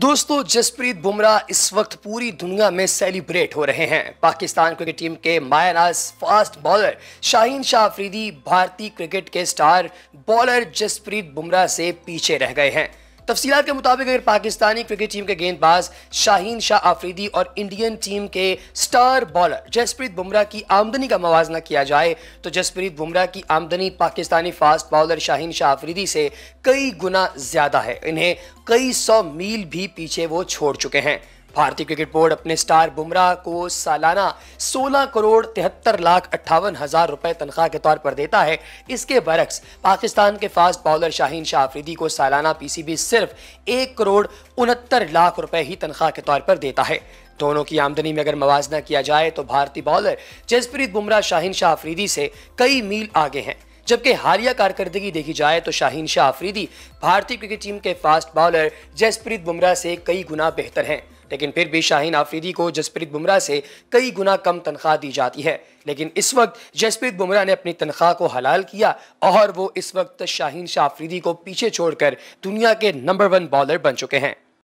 दोस्तों जसप्रीत बुमराह इस वक्त पूरी दुनिया में सेलिब्रेट हो रहे हैं पाकिस्तान क्रिकेट टीम के मायानाज फास्ट बॉलर शाहीन शाह अफरीदी भारतीय क्रिकेट के स्टार बॉलर जसप्रीत बुमराह से पीछे रह गए हैं तफसीत के मुताबिक अगर पाकिस्तानी क्रिकेट टीम के गेंदबाज शाहीन शाह आफरीदी और इंडियन टीम के स्टार बॉलर जसप्रीत बुमराह की आमदनी का मुजना किया जाए तो जसप्रीत बुमराह की आमदनी पाकिस्तानी फास्ट बॉलर शाहीन शाह आफरीदी से कई गुना ज़्यादा है इन्हें कई सौ मील भी पीछे वो छोड़ चुके हैं भारतीय क्रिकेट बोर्ड अपने स्टार बुमराह को सालाना 16 करोड़ तिहत्तर लाख अट्ठावन हजार रुपए तनख्वाह के तौर पर देता है इसके बरक्स पाकिस्तान के फास्ट बॉलर शाहीन शाह आफरीदी को सालाना पीसीबी सिर्फ एक करोड़ उनहत्तर लाख रुपए ही तनख्वाह के तौर पर देता है दोनों की आमदनी में अगर मुजना किया जाए तो भारतीय बॉलर जसप्रीत बुमराह शाहीन शाह आफरीदी से कई मील आगे हैं जबकि हालिया कारकर्दगी देखी जाए तो शाहीन शाह आफरीदी भारतीय क्रिकेट टीम के फास्ट बॉलर जसप्रीत बुमराह से कई गुना बेहतर हैं लेकिन फिर भी शाहीन आफरीदी को जसप्रीत बुमराह से कई गुना कम तनख्वाह दी जाती है लेकिन इस वक्त जसप्रीत बुमराह ने अपनी तनख्वाह को हलाल किया और वो इस वक्त शाहीन शाह आफरीदी को पीछे छोड़कर दुनिया के नंबर वन बॉलर बन चुके हैं